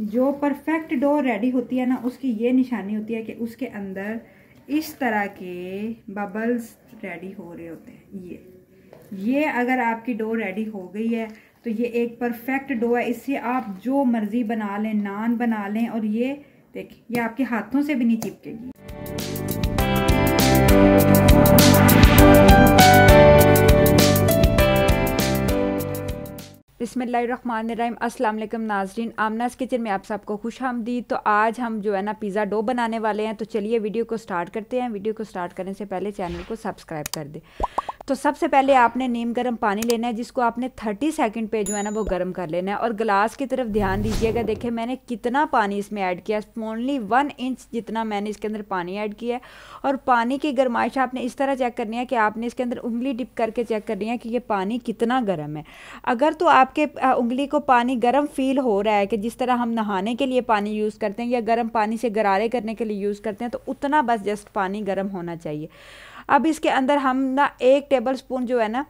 जो perfect door ready होती है ना उसकी ये निशानी होती है कि उसके अंदर इस तरह के बबल्स रेडी हो रहे होते हैं ये ये अगर आपकी डोर रेडी हो गई है तो ये एक परफेक्ट डो है इससे आप जो मर्ज़ी बना लें नान बना लें और ये देखिए ये आपके हाथों से भी नहीं चिपकेगी बिसमीम वालेकुम नाजरीन आमनास किचन में आप सबको खुश आमदी तो आज हम जो है ना पिज़्ज़ा डो बनाने वाले हैं तो चलिए वीडियो को स्टार्ट करते हैं वीडियो को स्टार्ट करने से पहले चैनल को सब्सक्राइब कर दें तो सबसे पहले आपने नीम गर्म पानी लेना है जिसको आपने 30 सेकंड पे जो है ना वो गर्म कर लेना है और ग्लास की तरफ ध्यान दीजिएगा देखिए मैंने कितना पानी इसमें ऐड किया ओनली वन इंच जितना मैंने इसके अंदर पानी ऐड किया है और पानी की गर्माइश आपने इस तरह चेक करनी है कि आपने इसके अंदर उंगली डिप करके चेक करनी है कि ये पानी कितना गर्म है अगर तो आपके उंगली को पानी गर्म फील हो रहा है कि जिस तरह हम नहाने के लिए पानी यूज़ करते हैं या गर्म पानी से गरारे करने के लिए यूज़ करते हैं तो उतना बस जस्ट पानी गर्म होना चाहिए अब इसके अंदर हम ना एक टेबल स्पून जो है ना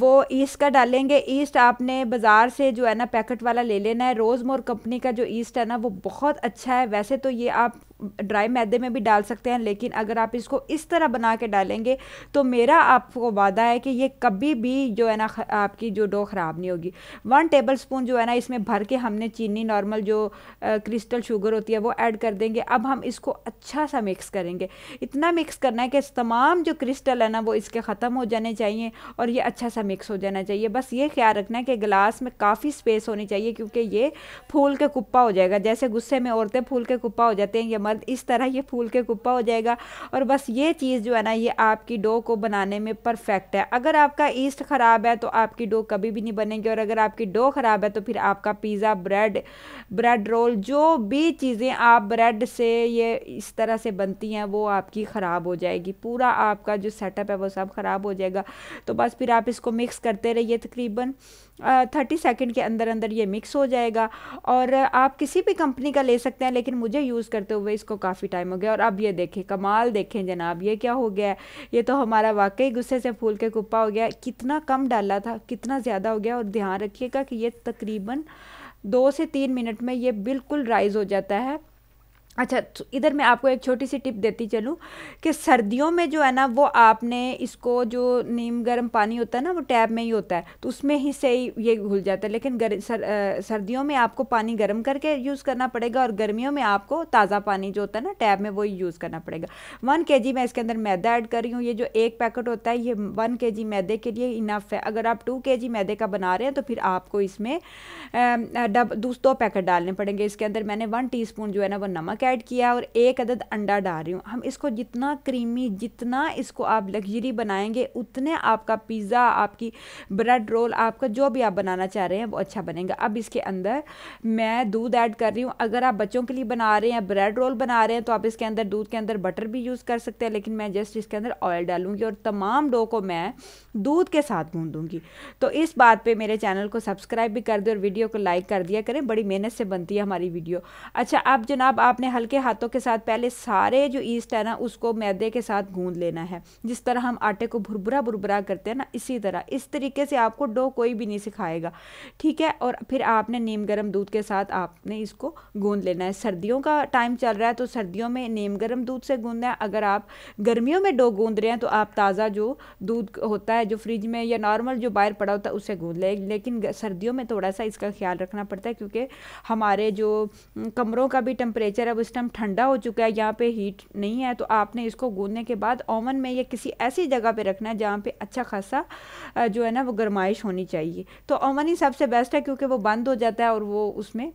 वो ईस्ट का डालेंगे ईस्ट आपने बाज़ार से जो है ना पैकेट वाला ले लेना है रोज़ मोर कंपनी का जो ईस्ट है ना वो बहुत अच्छा है वैसे तो ये आप ड्राई मैदे में भी डाल सकते हैं लेकिन अगर आप इसको इस तरह बना के डालेंगे तो मेरा आपको वादा है कि ये कभी भी जो है ना आपकी जो डो ख़राब नहीं होगी वन टेबल स्पून जो है ना इसमें भर के हमने चीनी नॉर्मल जो आ, क्रिस्टल शुगर होती है वो ऐड कर देंगे अब हम इसको अच्छा सा मिक्स करेंगे इतना मिक्स करना है कि तमाम जो क्रिस्टल है ना वो इसके ख़त्म हो जाने चाहिए और ये अच्छा सा मिक्स हो जाना चाहिए बस ये ख्याल रखना है कि गिलास में काफ़ी स्पेस होनी चाहिए क्योंकि ये फूल के कुप्पा हो जाएगा जैसे गुस्से में औरतें फूल के कुप्पा हो जाते हैं ये बाद इस तरह ये फूल के गुप्पा हो जाएगा और बस ये चीज़ जो है ना ये आपकी डो को बनाने में परफेक्ट है अगर आपका ईस्ट ख़राब है तो आपकी डो कभी भी नहीं बनेगी और अगर आपकी डो ख़राब है तो फिर आपका पिज़्ज़ा ब्रेड ब्रेड रोल जो भी चीज़ें आप ब्रेड से ये इस तरह से बनती हैं वो आपकी ख़राब हो जाएगी पूरा आपका जो सेटअप है वो सब ख़राब हो जाएगा तो बस फिर आप इसको मिक्स करते रहिए तकरीबन थर्टी सेकेंड के अंदर अंदर ये मिक्स हो जाएगा और आप किसी भी कंपनी का ले सकते हैं लेकिन मुझे यूज़ करते हुए इसको काफ़ी टाइम हो गया और अब ये देखें कमाल देखें जनाब ये क्या हो गया ये तो हमारा वाकई गुस्से से फूल के कुप्पा हो गया कितना कम डाला था कितना ज़्यादा हो गया और ध्यान रखिएगा कि ये तकरीबन दो से तीन मिनट में ये बिल्कुल राइज़ हो जाता है अच्छा तो इधर मैं आपको एक छोटी सी टिप देती चलूँ कि सर्दियों में जो है ना वो आपने इसको जो नीम गर्म पानी होता है ना वो टैब में ही होता है तो उसमें ही से ही ये घुल जाता है लेकिन गर, सर, आ, सर्दियों में आपको पानी गर्म करके यूज़ करना पड़ेगा और गर्मियों में आपको ताज़ा पानी जो होता है ना टैब में वही यूज़ करना पड़ेगा वन के जी मैं इसके अंदर मैदा ऐड कर रही हूँ ये जो एक पैकेट होता है ये वन के जी मैदे के लिए इनफ है अगर आप टू के जी मैदे का बना रहे हैं तो फिर आपको इसमें डब दो पैकेट डालने पड़ेंगे इसके अंदर मैंने वन टी जो है ना वो नमक मिल्क ऐड किया और एक अदद अंडा डाल रही हूँ हम इसको जितना क्रीमी जितना इसको आप लग्जरी बनाएंगे उतने आपका पिज़्ज़ा आपकी ब्रेड रोल आपका जो भी आप बनाना चाह रहे हैं वो अच्छा बनेगा अब इसके अंदर मैं दूध ऐड कर रही हूँ अगर आप बच्चों के लिए बना रहे हैं ब्रेड रोल बना रहे हैं तो आप इसके अंदर दूध के अंदर बटर भी यूज़ कर सकते हैं लेकिन मैं जस्ट इसके अंदर ऑयल डालूँगी और तमाम डो को मैं दूध के साथ गूँधूँगी तो इस बात पर मेरे चैनल को सब्सक्राइब भी कर दें और वीडियो को लाइक कर दिया करें बड़ी मेहनत से बनती है हमारी वीडियो अच्छा अब जनाब आपने हल्के हाथों के साथ पहले सारे जो ईस्ट है ना उसको मैदे के साथ गूंद लेना है जिस तरह हम आटे को भुरभुरा भुरभुरा करते हैं ना इसी तरह इस तरीके से आपको डो कोई भी नहीं सिखाएगा ठीक है और फिर आपने नीम गर्म दूध के साथ आपने इसको गूंद लेना है सर्दियों का टाइम चल रहा है तो सर्दियों में नीम गर्म दूध से गूंदना है अगर आप गर्मियों में डो गूंद रहे हैं तो आप ताज़ा जो दूध होता है जो फ्रिज में या नॉर्मल जो बाहर पड़ा होता है उससे गूंद लें लेकिन सर्दियों में थोड़ा सा इसका ख्याल रखना पड़ता है क्योंकि हमारे जो कमरों का भी टेम्परेचर है वो इस टाइम ठंडा हो चुका है यहाँ पे हीट नहीं है तो आपने इसको गूंदने के बाद ओवन में या किसी ऐसी जगह पे रखना है जहाँ पे अच्छा खासा जो है ना वो गर्माइश होनी चाहिए तो ओवन ही सबसे बेस्ट है क्योंकि वो बंद हो जाता है और वो उसमें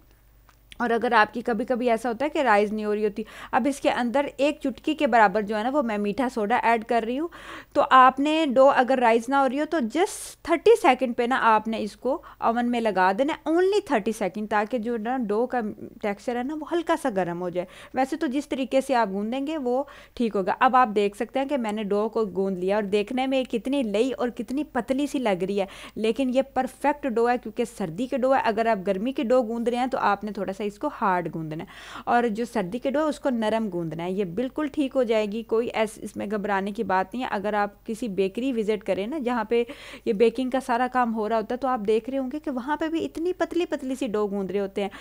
और अगर आपकी कभी कभी ऐसा होता है कि राइज नहीं हो रही होती अब इसके अंदर एक चुटकी के बराबर जो है ना वो मैं मीठा सोडा ऐड कर रही हूँ तो आपने डो अगर राइस ना हो रही हो तो जस्ट थर्टी सेकेंड पे ना आपने इसको ओवन में लगा देना ओनली थर्टी सेकेंड ताकि जो ना डो का टेक्सचर है ना वो हल्का सा गर्म हो जाए वैसे तो जिस तरीके से आप गूंदेंगे वो ठीक होगा अब आप देख सकते हैं कि मैंने डो को गूँध लिया और देखने में कितनी लई और कितनी पतली सी लग रही है लेकिन ये परफेक्ट डो है क्योंकि सर्दी के डो है अगर आप गर्मी के डो गूँध रहे हैं तो आपने थोड़ा सा है इसको हार्ड गूंदना है और जो सर्दी के डो है उसको नरम गूंदना है ये बिल्कुल ठीक हो जाएगी कोई ऐस इसमें घबराने की बात नहीं है अगर आप किसी बेकरी विज़िट करें ना जहाँ पे ये बेकिंग का सारा काम हो रहा होता है तो आप देख रहे होंगे कि वहाँ पर भी इतनी पतली पतली सी डो गूंद रहे होते हैं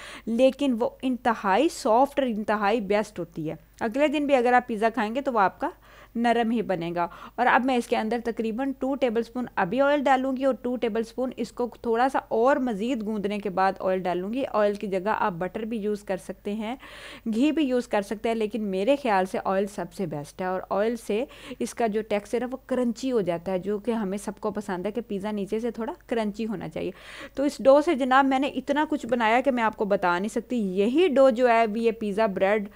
लेकिन वो इंतहाई सॉफ्ट और इंतहाई बेस्ट होती है अगले दिन भी अगर आप पिज़्ज़ा खाएंगे तो वो आपका नरम ही बनेगा और अब मैं इसके अंदर तकरीबन टू टेबलस्पून अभी ऑयल डालूंगी और टू टेबलस्पून इसको थोड़ा सा और मज़ीद गूंदने के बाद ऑयल डालूंगी ऑयल की जगह आप बटर भी यूज़ कर सकते हैं घी भी यूज़ कर सकते हैं लेकिन मेरे ख्याल से ऑयल सबसे बेस्ट है और ऑयल से इसका जो टेक्सचर है वो क्रंची हो जाता है जो कि हमें सबको पसंद है कि पिज़्ज़ा नीचे से थोड़ा क्रंची होना चाहिए तो इस डो से जनाब मैंने इतना कुछ बनाया कि मैं आपको बता नहीं सकती यही डो जो है ये पिज़्ज़ा ब्रेड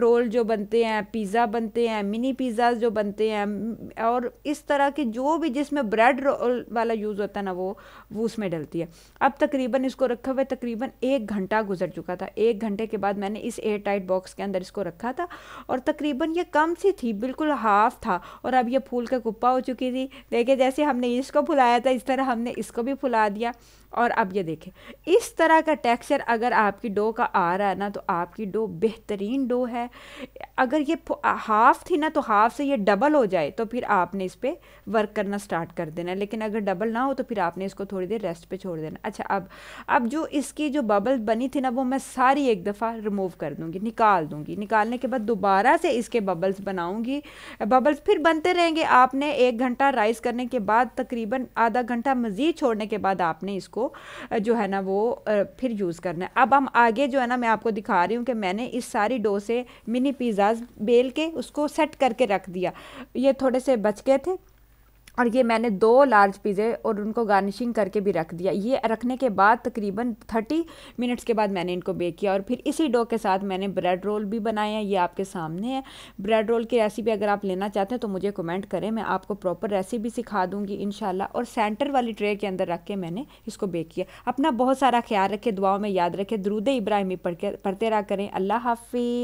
रोल जो बनते हैं पिज़्ज़ा बनते हैं मिनी पिज़्ज़ा जो बनते हैं और इस तरह के जो भी जिसमें ब्रेड रोल वाला यूज़ होता है ना वो वो उसमें डलती है अब तकरीबन इसको रखे हुए तकरीबन एक घंटा गुजर चुका था एक घंटे के बाद मैंने इस एयर टाइट बॉक्स के अंदर इसको रखा था और तकरीबन ये कम सी थी बिल्कुल हाफ था और अब ये फूल का कुप्पा हो चुकी थी देखिए जैसे हमने इसको फुलाया था इस तरह हमने इसको भी फुला दिया और अब ये देखें इस तरह का टेक्सचर अगर आपकी डो का आ रहा है ना तो आपकी डो बेहतरीन डो है अगर ये हाफ़ थी ना तो हाफ़ से ये डबल हो जाए तो फिर आपने इस पर वर्क करना स्टार्ट कर देना लेकिन अगर डबल ना हो तो फिर आपने इसको थोड़ी देर रेस्ट पे छोड़ देना अच्छा अब अब जो इसकी जो बबल बनी थी ना वो मैं सारी एक दफ़ा रिमूव कर दूँगी निकाल दूँगी निकालने के बाद दोबारा से इसके बबल्स बनाऊँगी बबल्स फिर बनते रहेंगे आपने एक घंटा राइस करने के बाद तकरीबन आधा घंटा मज़ीद छोड़ने के बाद आपने इसको जो है ना वो फिर यूज़ करना है अब हम आगे जो है ना मैं आपको दिखा रही हूँ कि मैंने इस सारी डो से मिनी पिज़्ज़ा बेल के उसको सेट करके रख दिया ये थोड़े से बच गए थे और ये मैंने दो लार्ज पिज़्ज़े और उनको गार्निशिंग करके भी रख दिया ये रखने के बाद तकरीबन थर्टी मिनट्स के बाद मैंने इनको बेक किया और फिर इसी डो के साथ मैंने ब्रेड रोल भी बनाए हैं ये आपके सामने है ब्रेड रोल की रेसिपी अगर आप लेना चाहते हैं तो मुझे कमेंट करें मैं आपको प्रॉपर रेसिपी सिखा दूँगी इन और सेंटर वाली ट्रे के अंदर रख के मैंने इसको बेक किया अपना बहुत सारा ख्याल रखें दुआओं में याद रखें दरूद इब्राहिमी पढ़ के पढ़ते रहा करें अल्लाह हाफिज़